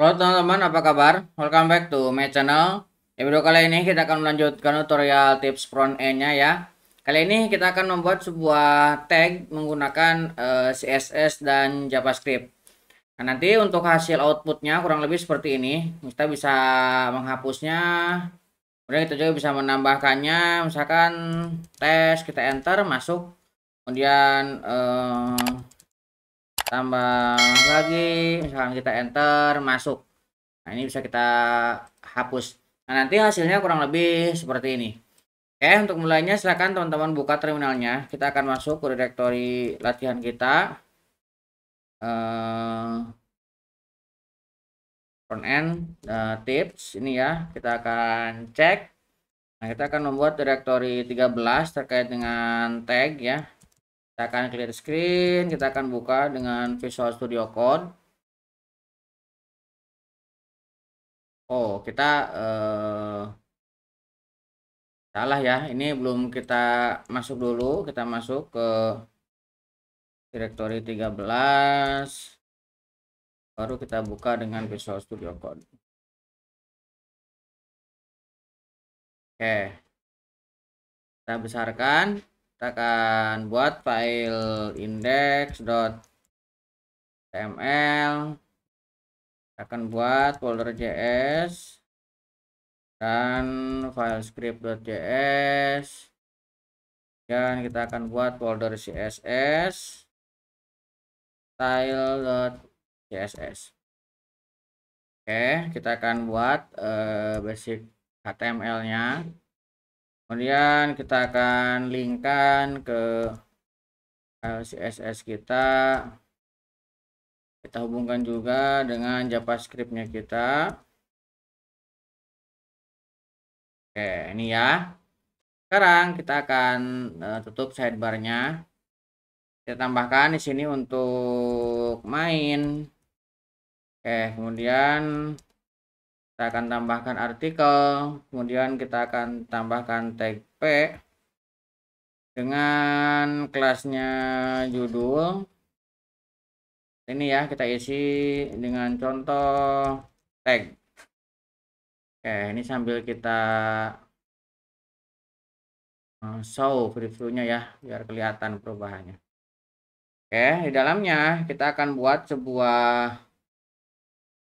Halo teman-teman, apa kabar? Welcome back to my channel. Di video kali ini kita akan melanjutkan tutorial tips front end-nya ya. Kali ini kita akan membuat sebuah tag menggunakan uh, eh, CSS dan JavaScript. Nah, nanti untuk hasil outputnya kurang lebih seperti ini. Kita bisa menghapusnya. Kemudian kita juga bisa menambahkannya. Misalkan tes, kita enter, masuk. Kemudian uh, tambah lagi misalkan kita enter masuk nah ini bisa kita hapus nah nanti hasilnya kurang lebih seperti ini oke untuk mulainya silahkan teman-teman buka terminalnya kita akan masuk ke direktori latihan kita uh, front end uh, tips ini ya kita akan cek nah kita akan membuat direktori 13 terkait dengan tag ya kita akan clear screen kita akan buka dengan Visual Studio Code Oh kita eh, salah ya ini belum kita masuk dulu kita masuk ke directory 13 baru kita buka dengan Visual Studio Code. Oke, kita besarkan kita akan buat file index.ml kita akan buat folder js dan file script. script.js dan kita akan buat folder css css. oke kita akan buat uh, basic html nya kemudian kita akan linkkan ke CSS eh, kita kita hubungkan juga dengan javascriptnya kita oke ini ya sekarang kita akan uh, tutup sidebarnya kita tambahkan di sini untuk main oke kemudian kita akan tambahkan artikel kemudian kita akan tambahkan tag P dengan kelasnya judul ini ya kita isi dengan contoh tag oke ini sambil kita eh, show previewnya ya biar kelihatan perubahannya oke di dalamnya kita akan buat sebuah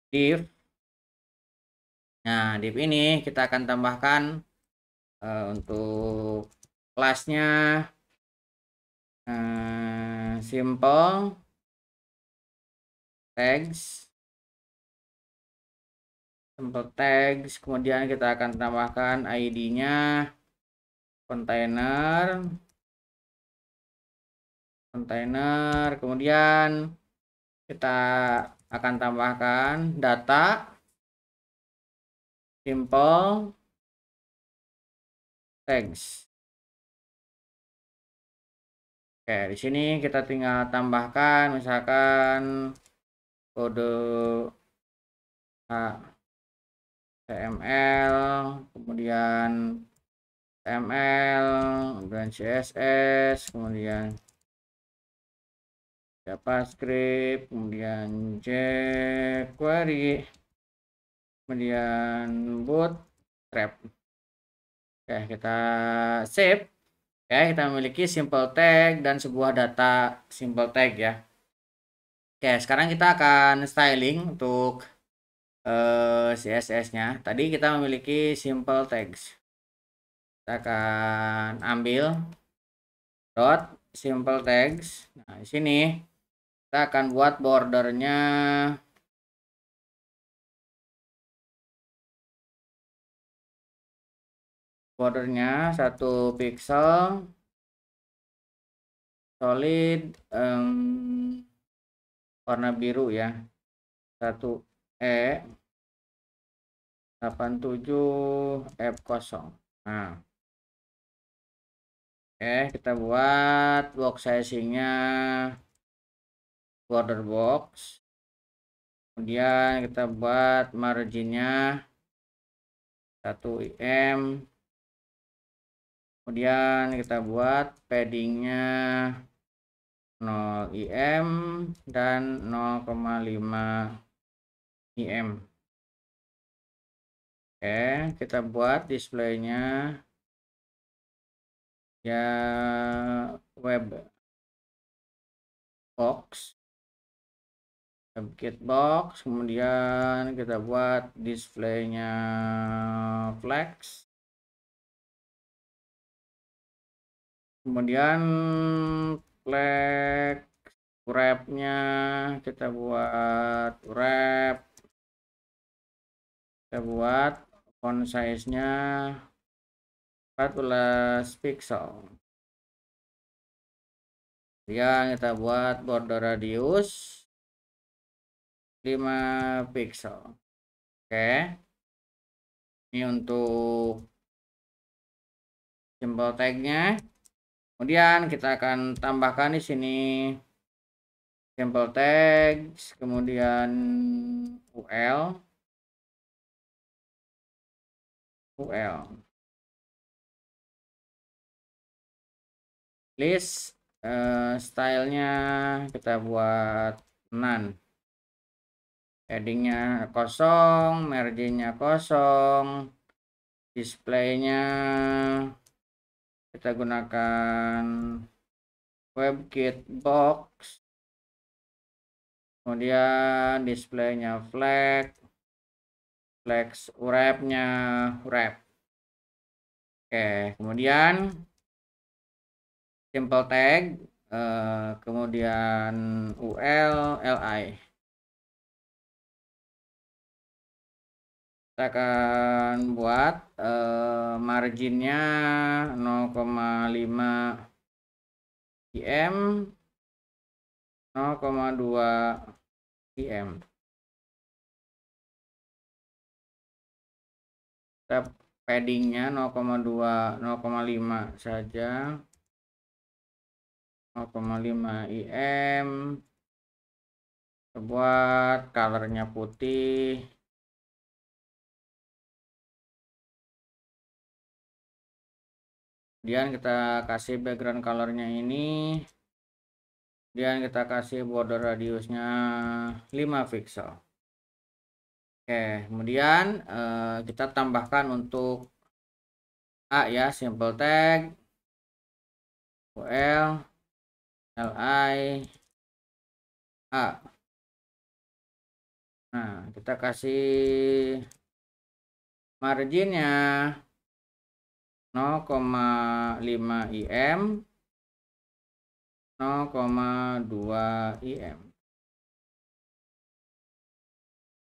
div Nah, di ini kita akan tambahkan uh, untuk kelasnya uh, simple tags simple tags kemudian kita akan tambahkan ID-nya container container kemudian kita akan tambahkan data simple thanks oke di sini kita tinggal tambahkan misalkan kode HTML ah, kemudian HTML kemudian CSS kemudian JavaScript kemudian jQuery kemudian trap oke kita save oke kita memiliki simple tag dan sebuah data simple tag ya oke sekarang kita akan styling untuk uh, eh, CSS nya tadi kita memiliki simple tags kita akan ambil dot simple tags nah di sini kita akan buat bordernya bordernya satu pixel solid um, warna biru ya satu e 87 F0 nah Oke kita buat box sizingnya border box kemudian kita buat marginnya 1 IM kemudian kita buat paddingnya 0 IM dan 0,5 IM oke kita buat displaynya ya web box WebKit box kemudian kita buat displaynya flex kemudian flag wrapnya kita buat wrap kita buat font size nya 14 pixel yang kita buat border radius 5 pixel oke ini untuk simbol tag nya kemudian kita akan tambahkan di sini sample tags kemudian UL UL list uh, stylenya kita buat none headingnya kosong marginnya kosong displaynya kita gunakan WebKit box kemudian displaynya flag flex wrapnya wrap oke kemudian simple tag eh, kemudian ul li kita akan buat eh, marginnya 0,5 IM 0,2 IM kita paddingnya 0,2 0,5 saja 0,5 IM kita buat colornya putih kemudian kita kasih background colornya ini kemudian kita kasih border radiusnya 5 pixel oke kemudian eh, kita tambahkan untuk A ya simple tag UL LI A nah kita kasih marginnya 0,5 IM 0,2 IM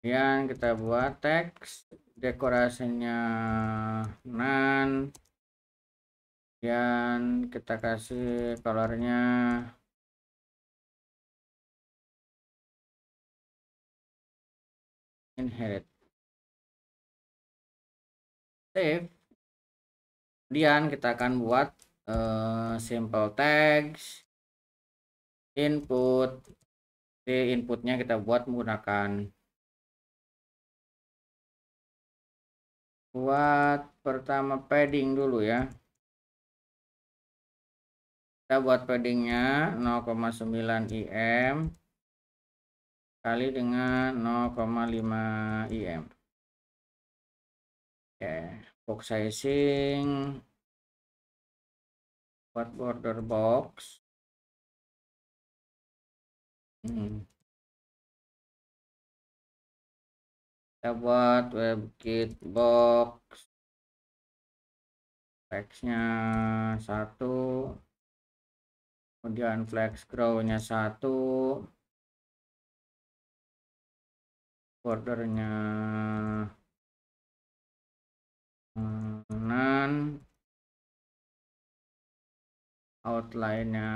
kemudian kita buat teks dekorasinya nan kemudian kita kasih colornya inherit save kemudian kita akan buat uh, simple text input di inputnya kita buat menggunakan buat pertama padding dulu ya kita buat paddingnya 0,9 im kali dengan 0,5 im oke okay box sizing buat border box hmm. kita ya, buat webkit box flexnya satu kemudian flex grownya satu bordernya outline-nya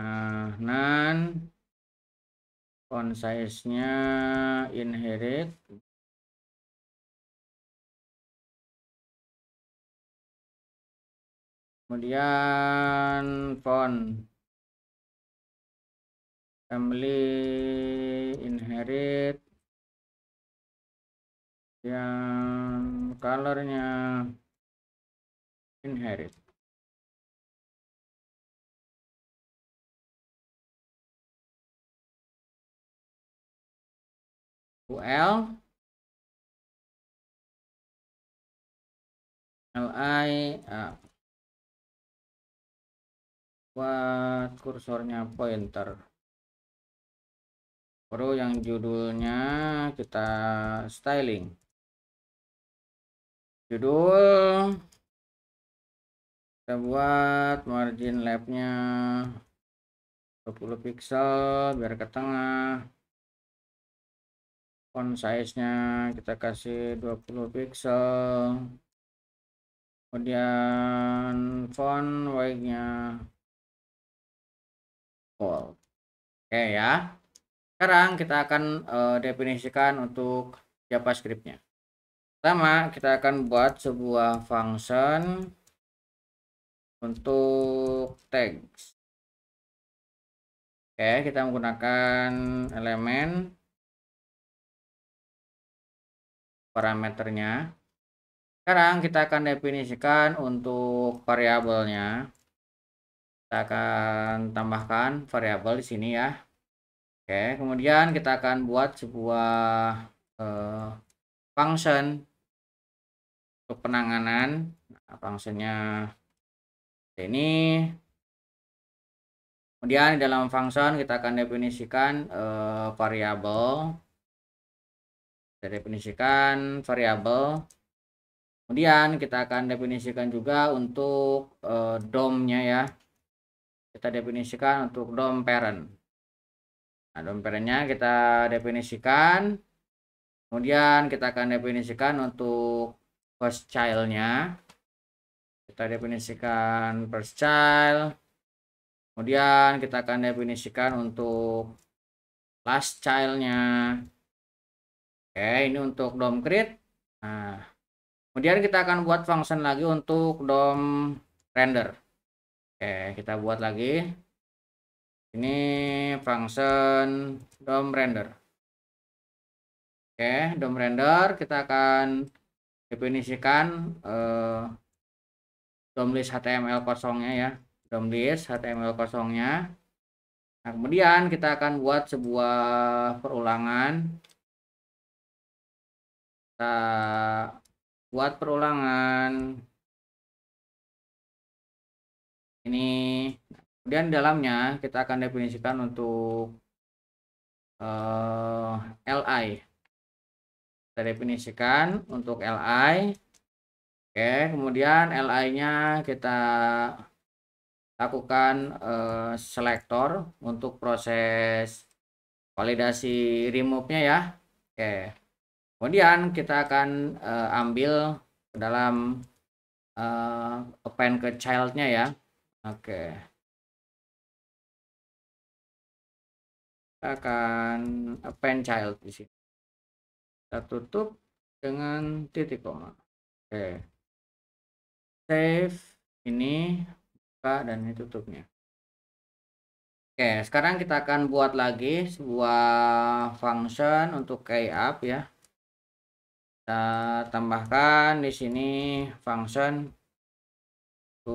nan font size-nya inherit kemudian font family inherit yang color-nya inherit UL LI buat kursornya pointer baru yang judulnya kita styling judul kita buat margin labnya 20 pixel biar ke tengah font size-nya kita kasih 20 pixel kemudian font white nya full oke ya sekarang kita akan uh, definisikan untuk javascript-nya pertama kita akan buat sebuah function untuk text oke kita menggunakan elemen parameternya sekarang kita akan definisikan untuk variabelnya kita akan tambahkan variabel di sini ya oke kemudian kita akan buat sebuah uh, function untuk penanganan nah, functionnya ini kemudian di dalam function kita akan definisikan uh, variabel kita definisikan variabel kemudian kita akan definisikan juga untuk uh, domnya ya kita definisikan untuk dom parent nah dom parentnya kita definisikan kemudian kita akan definisikan untuk first childnya kita definisikan first child kemudian kita akan definisikan untuk last childnya Oke, ini untuk dom create. Nah, kemudian kita akan buat function lagi untuk dom render. Oke, kita buat lagi. Ini function dom render. Oke, dom render kita akan definisikan eh, dom list HTML kosongnya ya. Dom list HTML kosongnya. Nah, kemudian kita akan buat sebuah perulangan kita buat perulangan ini kemudian dalamnya kita akan definisikan untuk uh, LI kita definisikan untuk LI oke kemudian LI nya kita lakukan uh, selektor untuk proses validasi remove nya ya oke Kemudian kita akan uh, ambil ke dalam uh, eh, open ke childnya ya. Oke. Okay. Kita akan append child di sini. Kita tutup dengan titik koma. Oke. Okay. Save ini buka dan ini tutupnya. Oke, okay, sekarang kita akan buat lagi sebuah function untuk key up ya kita tambahkan di sini function to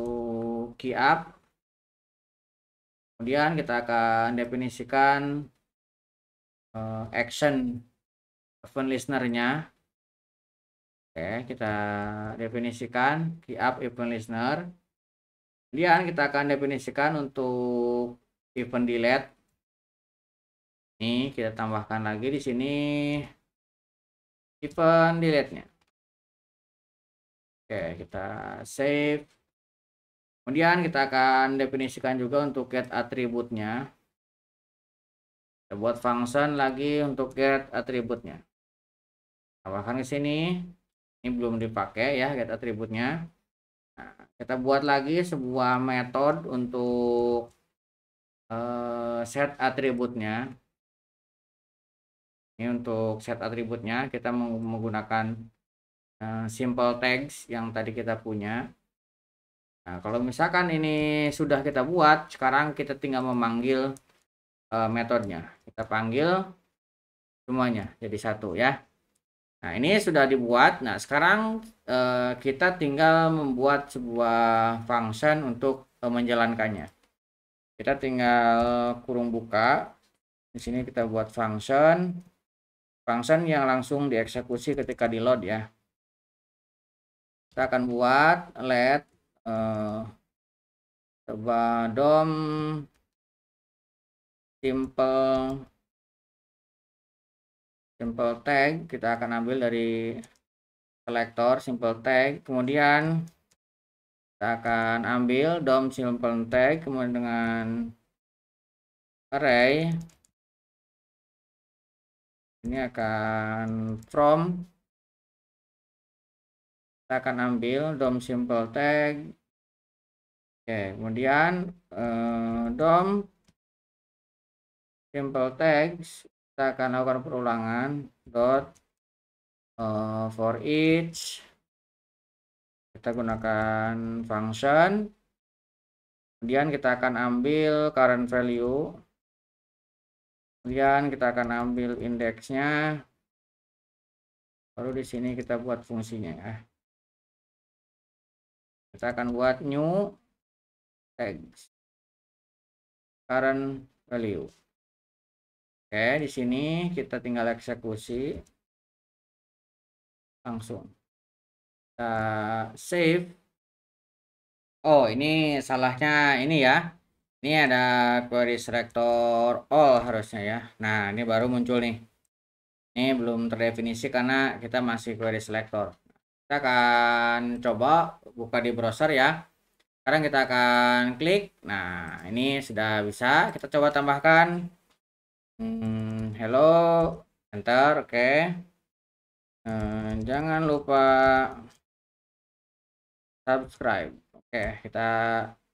key up kemudian kita akan definisikan uh, action event listener-nya oke kita definisikan key up event listener kemudian kita akan definisikan untuk event delete ini kita tambahkan lagi di sini event delete-nya. Oke, kita save. Kemudian kita akan definisikan juga untuk get atributnya. Kita buat function lagi untuk get atributnya. Tambahkan ke sini. Ini belum dipakai ya get atributnya. Nah, kita buat lagi sebuah metode untuk uh, set atributnya ini untuk set atributnya kita menggunakan uh, simple tags yang tadi kita punya nah kalau misalkan ini sudah kita buat sekarang kita tinggal memanggil uh, metodenya kita panggil semuanya jadi satu ya Nah, ini sudah dibuat. Nah, sekarang uh, kita tinggal membuat sebuah function untuk uh, menjalankannya. Kita tinggal kurung buka. Di sini kita buat function function yang langsung dieksekusi ketika di load ya kita akan buat let uh, dom simple simple tag kita akan ambil dari selector simple tag kemudian kita akan ambil dom simple tag kemudian dengan array ini akan from kita akan ambil dom simple tag oke kemudian eh, dom simple tags kita akan lakukan perulangan dot eh, for each kita gunakan function kemudian kita akan ambil current value Kemudian kita akan ambil indeksnya. Lalu di sini kita buat fungsinya ya. Kita akan buat new tags current value. Oke, di sini kita tinggal eksekusi langsung. Kita save. Oh, ini salahnya ini ya ini ada query selector all harusnya ya nah ini baru muncul nih ini belum terdefinisi karena kita masih query selector kita akan coba buka di browser ya sekarang kita akan klik nah ini sudah bisa kita coba tambahkan hmm, hello enter oke okay. Eh, hmm, jangan lupa subscribe oke okay, kita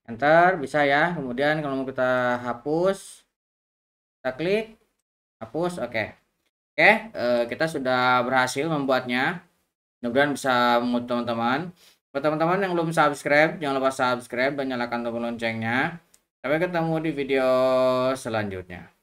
enter bisa ya kemudian kalau mau kita hapus kita klik hapus oke okay. oke okay, uh, eh, kita sudah berhasil membuatnya Kemudian bisa mengut teman-teman buat teman-teman yang belum subscribe jangan lupa subscribe dan nyalakan tombol loncengnya sampai ketemu di video selanjutnya